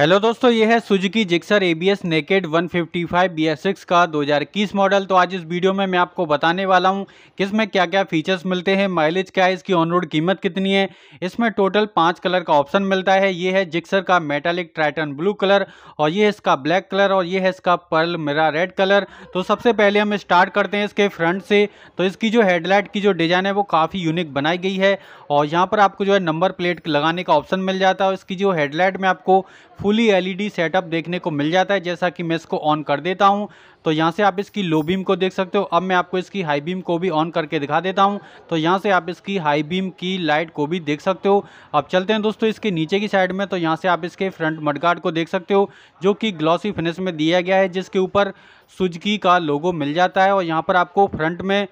hello दोस्तों ये है Suzuki Gixxer ABS naked 155 six का 2021 मॉडल तो आज इस वीडियो में मैं आपको बताने वाला हूँ कि इसमें क्या क्या फीचर्स मिलते हैं माइलेज क्या है इसकी ऑन रोड कीमत कितनी है इसमें टोटल पांच कलर का ऑप्शन मिलता है ये है जिक्सर का मेटालिक ट्राइटन ब्लू कलर और ये है इसका ब्लैक कलर और ये है इसका पर्ल मेरा रेड कलर तो सबसे पहले हम स्टार्ट करते हैं इसके फ्रंट से तो इसकी जो हेडलाइट की जो डिज़ाइन है वो काफ़ी यूनिक बनाई गई है और यहाँ पर आपको जो है नंबर प्लेट लगाने का ऑप्शन मिल जाता है इसकी जो हेडलाइट में आपको फुली एलईडी सेटअप देखने को मिल जाता है जैसा कि मैं इसको ऑन कर देता हूँ तो यहाँ से आप इसकी लो बीम को देख सकते हो अब मैं आपको इसकी हाई बीम को भी ऑन करके दिखा देता हूँ तो यहाँ से आप इसकी हाई बीम की लाइट को भी देख सकते हो अब चलते हैं दोस्तों इसके नीचे की साइड में तो यहाँ से आप इसके फ्रंट मडगार्ड को देख सकते हो जो कि ग्लॉसी फिनिश में दिया गया है जिसके ऊपर सुजकी का लोगो मिल जाता है और यहाँ पर आपको फ्रंट में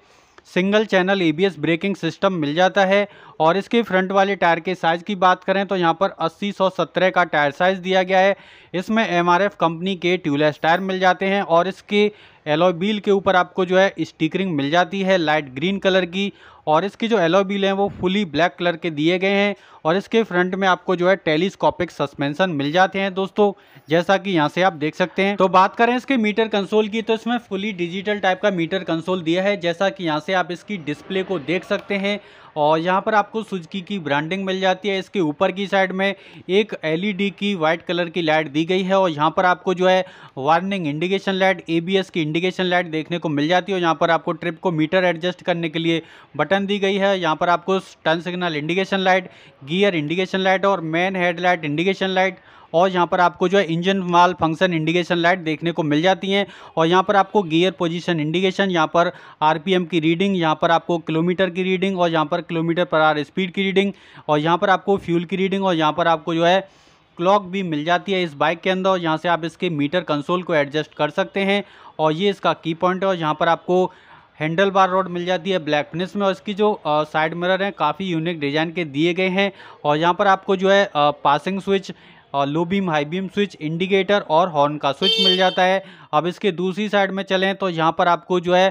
single channel ABS braking system मिल जाता है और इसके फ्रंट वाले टायर के साइज़ की बात करें तो यहाँ पर अस्सी सौ सत्रह का टायर साइज़ दिया गया है इसमें एमआरएफ कंपनी के ट्यूबलेस टायर मिल जाते हैं और इसके एलोबील के ऊपर आपको जो है स्टिकरिंग मिल जाती है लाइट ग्रीन कलर की और इसकी जो एलो बिल हैं वो फुली ब्लैक कलर के दिए गए हैं और इसके फ्रंट में आपको जो है टेलीस्कोपिक सस्पेंशन मिल जाते हैं दोस्तों जैसा कि यहाँ से आप देख सकते हैं तो बात करें इसके मीटर कंसोल की तो इसमें फुली डिजिटल टाइप का मीटर कंसोल दिया है जैसा कि यहाँ से आप इसकी डिस्प्ले को देख सकते हैं और यहाँ पर आपको सुजकी की ब्रांडिंग मिल जाती है इसके ऊपर की साइड में एक एलईडी e की वाइट कलर की लाइट दी गई है और यहाँ पर आपको जो है वार्निंग इंडिकेशन लाइट एबीएस की इंडिकेशन लाइट देखने को मिल जाती है और यहाँ पर आपको ट्रिप को मीटर एडजस्ट करने के लिए बटन दी गई है यहाँ पर आपको turn signal indication light gear indication light और मेन हेडलाइट इंडिकेशन लाइट और यहाँ पर आपको जो है engine malfunction indication light देखने को मिल जाती हैं और यहाँ पर आपको गियर पोजीशन इंडिकेशन यहाँ पर आरपीएम की रीडिंग यहाँ पर आपको किलोमीटर की रीडिंग और यहाँ पर किलोमीटर पर आर स्पीड की रीडिंग और यहाँ पर आपको फ्यूल की रीडिंग और यहाँ पर आपको जो है क्लॉक भी मिल जाती है इस बाइक के अंदर और यहाँ से आप इसके मीटर कंसोल को एडजस्ट कर सकते हैं और ये इसका की पॉइंट है और यहाँ पर आपको हैंडल बार रोड मिल जाती है ब्लैक फिनिश में और इसकी जो साइड मिरर हैं काफ़ी यूनिक डिज़ाइन के दिए गए हैं और यहाँ पर आपको जो है पासिंग स्विच और low beam high beam switch indicator और हॉर्न का स्विच मिल जाता है अब इसके दूसरी साइड में चलें तो यहाँ पर आपको जो है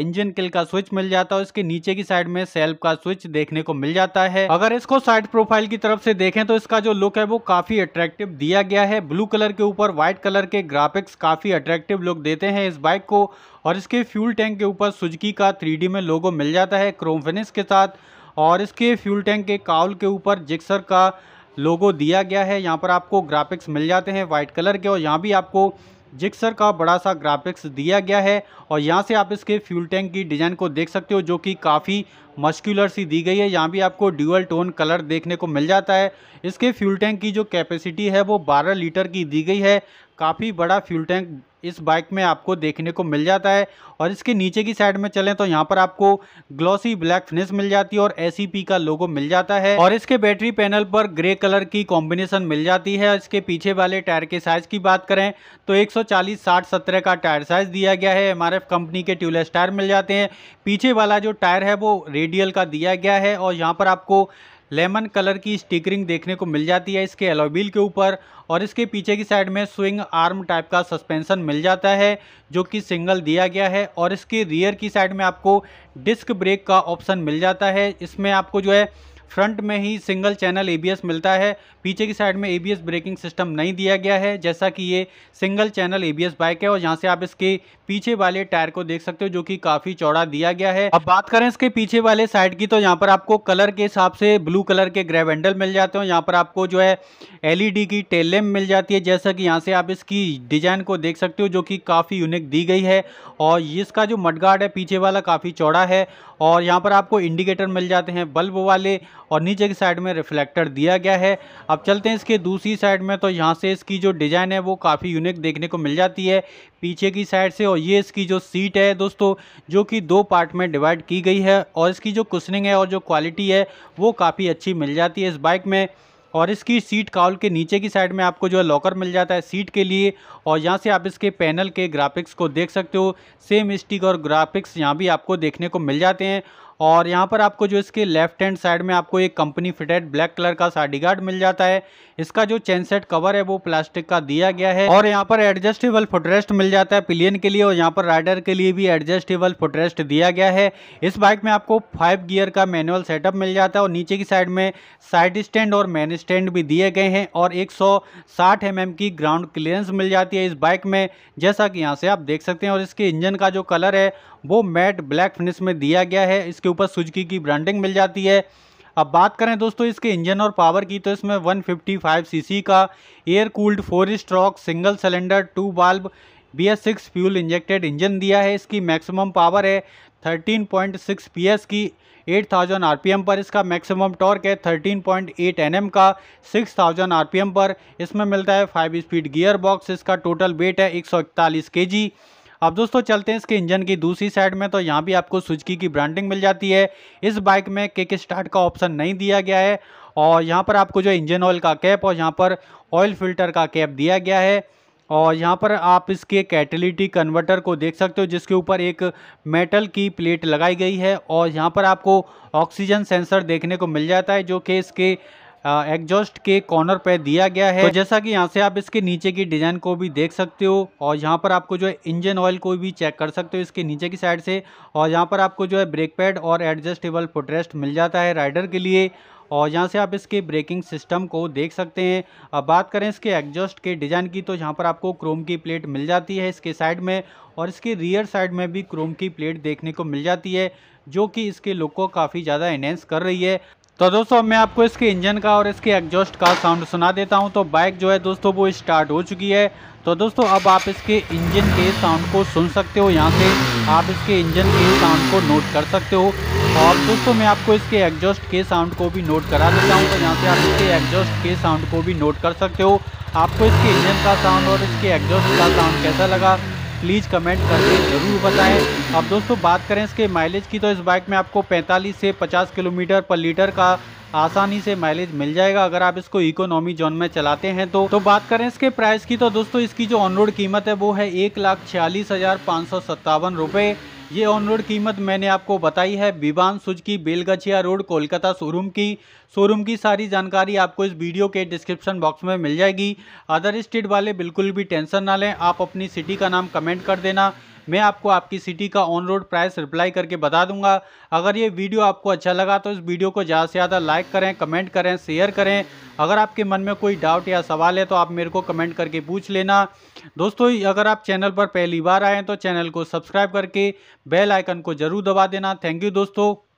इंजन किल का स्विच मिल जाता है इसके नीचे की साइड में सेल्फ का स्विच देखने को मिल जाता है अगर इसको साइड प्रोफाइल की तरफ से देखें तो इसका जो लुक है वो काफी अट्रैक्टिव दिया गया है ब्लू कलर के ऊपर व्हाइट कलर के ग्राफिक्स काफी अट्रैक्टिव लुक देते हैं इस बाइक को और इसके फ्यूल टैंक के ऊपर सुजकी का थ्री में लोगो मिल जाता है क्रोम फिनिश के साथ और इसके फ्यूल टैंक के काउल के ऊपर जिक्सर का लोगो दिया गया है यहाँ पर आपको ग्राफिक्स मिल जाते हैं वाइट कलर के और यहाँ भी आपको जिक्सर का बड़ा सा ग्राफिक्स दिया गया है और यहाँ से आप इसके फ्यूल टैंक की डिज़ाइन को देख सकते हो जो कि काफ़ी मस्क्यूलर सी दी गई है यहाँ भी आपको ड्यूअल टोन कलर देखने को मिल जाता है इसके फ्यूल टैंक की जो कैपेसिटी है वो 12 लीटर की दी गई है काफ़ी बड़ा फ्यूल टैंक इस बाइक में आपको देखने को मिल जाता है और इसके नीचे की साइड में चलें तो यहाँ पर आपको ग्लॉसी ब्लैक फिनिश मिल जाती है और एस e का लोगो मिल जाता है और इसके बैटरी पैनल पर ग्रे कलर की कॉम्बिनेशन मिल जाती है इसके पीछे वाले टायर के साइज की बात करें तो 140 60 सत्रह का टायर साइज दिया गया है एम कंपनी के ट्यूलेस टायर मिल जाते हैं पीछे वाला जो टायर है वो रेड रेडियल का दिया गया है और यहाँ पर आपको लेमन कलर की स्टिकरिंग देखने को मिल जाती है इसके एलोबिल के ऊपर और इसके पीछे की साइड में स्विंग आर्म टाइप का सस्पेंशन मिल जाता है जो कि सिंगल दिया गया है और इसके रियर की साइड में आपको डिस्क ब्रेक का ऑप्शन मिल जाता है इसमें आपको जो है फ्रंट में ही सिंगल चैनल एबीएस मिलता है पीछे की साइड में एबीएस ब्रेकिंग सिस्टम नहीं दिया गया है जैसा कि ये सिंगल चैनल एबीएस बाइक है और यहाँ से आप इसके पीछे वाले टायर को देख सकते हो जो कि काफ़ी चौड़ा दिया गया है अब बात करें इसके पीछे वाले साइड की तो यहाँ पर आपको कलर के हिसाब से ब्लू कलर के ग्रैब हैंडल मिल जाते हैं यहाँ पर आपको जो है एल e की टेल लैम्प मिल जाती है जैसा कि यहाँ से आप इसकी डिज़ाइन को देख सकते हो जो कि काफ़ी यूनिक दी गई है और इसका जो मडगार्ड है पीछे वाला काफ़ी चौड़ा है और यहाँ पर आपको इंडिकेटर मिल जाते हैं बल्ब वाले और नीचे की साइड में रिफ्लेक्टर दिया गया है अब चलते हैं इसके दूसरी साइड में तो यहाँ से इसकी जो डिज़ाइन है वो काफ़ी यूनिक देखने को मिल जाती है पीछे की साइड से और ये इसकी जो सीट है दोस्तों जो कि दो पार्ट में डिवाइड की गई है और इसकी जो कुशनिंग है और जो क्वालिटी है वो काफ़ी अच्छी मिल जाती है इस बाइक में और इसकी सीट काउल के नीचे की साइड में आपको जो है लॉकर मिल जाता है सीट के लिए और यहाँ से आप इसके पैनल के ग्राफिक्स को देख सकते हो सेम स्टिक और ग्राफिक्स यहाँ भी आपको देखने को मिल जाते हैं और यहाँ पर आपको जो इसके लेफ्ट हैंड साइड में आपको एक कंपनी फिटेड ब्लैक कलर का साड़ी गार्ड मिल जाता है इसका जो चैन सेट कवर है वो प्लास्टिक का दिया गया है और यहाँ पर एडजस्टेबल फुटरेस्ट मिल जाता है पिलियन के लिए और यहाँ पर राइडर के लिए भी एडजस्टेबल फुटरेस्ट दिया गया है इस बाइक में आपको फाइव गियर का मैनुअल सेटअप मिल जाता है और नीचे की साइड में साइड स्टैंड और मैन स्टैंड भी दिए गए हैं और एक सौ mm की ग्राउंड क्लियरेंस मिल जाती है इस बाइक में जैसा कि यहाँ से आप देख सकते हैं और इसके इंजन का जो कलर है वो मैट ब्लैक फिनिश में दिया गया है इस इसके ऊपर सुजकी की ब्रांडिंग मिल जाती है अब बात करें दोस्तों इसके इंजन और पावर की तो इसमें 155 सीसी का air cooled four stroke single cylinder two बाल्ब B S six fuel injected engine दिया है इसकी मैक्सिमम पावर है 13.6 एस की 8000 आरपीएम पर इसका मैक्सिमम टॉर्क है 13.8 एम का 6000 आरपीएम पर इसमें मिलता है फाइव स्पीड गियर बॉक्स इसका टोटल वेट है एक के जी अब दोस्तों चलते हैं इसके इंजन की दूसरी साइड में तो यहाँ भी आपको सुजकी की ब्रांडिंग मिल जाती है इस बाइक में किक स्टार्ट का ऑप्शन नहीं दिया गया है और यहाँ पर आपको जो इंजन ऑयल का कैप और यहाँ पर ऑयल फिल्टर का कैप दिया गया है और यहाँ पर आप इसके कैटलिटी कन्वर्टर को देख सकते हो जिसके ऊपर एक मेटल की प्लेट लगाई गई है और यहाँ पर आपको ऑक्सीजन सेंसर देखने को मिल जाता है जो कि इसके एग्जॉस्ट के कॉर्नर पे दिया गया है तो जैसा कि यहाँ से आप इसके नीचे की डिजाइन को भी देख सकते हो और यहाँ पर आपको जो है इंजन ऑयल को भी चेक कर सकते हो इसके नीचे की साइड से और यहाँ पर आपको जो है ब्रेक पैड और एडजस्टेबल फुटरेस्ट मिल जाता है राइडर के लिए और यहाँ से आप इसके ब्रेकिंग सिस्टम को देख सकते हैं अब बात करें इसके एग्जॉस्ट के डिज़ाइन की तो यहाँ पर आपको क्रोम की प्लेट मिल जाती है इसके साइड में और इसके रियर साइड में भी क्रोम की प्लेट देखने को मिल जाती है जो कि इसके लुक को काफ़ी ज़्यादा एनहेंस कर रही है तो दोस्तों मैं आपको इसके इंजन का और इसके एग्जॉस्ट का साउंड सुना देता हूं तो बाइक जो है दोस्तों वो स्टार्ट हो चुकी है तो दोस्तों अब आप इसके इंजन के साउंड को सुन सकते हो यहां से आप इसके इंजन के साउंड को नोट कर सकते हो और दोस्तों मैं आपको इसके एग्जॉस्ट के साउंड को भी नोट करा देता हूँ तो यहाँ से आप इसके एग्जॉस्ट के साउंड को भी नोट कर सकते हो आपको इसके इंजन का साउंड और इसके एग्जॉस्ट का साउंड कैसा लगा प्लीज़ कमेंट करके ज़रूर बताएं अब दोस्तों बात करें इसके माइलेज की तो इस बाइक में आपको 45 से 50 किलोमीटर पर लीटर का आसानी से माइलेज मिल जाएगा अगर आप इसको इकोनॉमी जोन में चलाते हैं तो तो बात करें इसके प्राइस की तो दोस्तों इसकी जो ऑन रोड कीमत है वो है एक लाख छियालीस हज़ार पाँच सौ सत्तावन रुपये ये ऑन रोड कीमत मैंने आपको बताई है विवान सुज की बेलगछिया रोड कोलकाता शोरूम की शोरूम की सारी जानकारी आपको इस वीडियो के डिस्क्रिप्शन बॉक्स में मिल जाएगी अदर स्टेट वाले बिल्कुल भी टेंशन ना लें आप अपनी सिटी का नाम कमेंट कर देना मैं आपको आपकी सिटी का ऑन रोड प्राइस रिप्लाई करके बता दूंगा अगर ये वीडियो आपको अच्छा लगा तो इस वीडियो को ज़्यादा से ज़्यादा लाइक करें कमेंट करें शेयर करें अगर आपके मन में कोई डाउट या सवाल है तो आप मेरे को कमेंट करके पूछ लेना दोस्तों अगर आप चैनल पर पहली बार आएँ तो चैनल को सब्सक्राइब करके बेल आइकन को ज़रूर दबा देना थैंक यू दोस्तों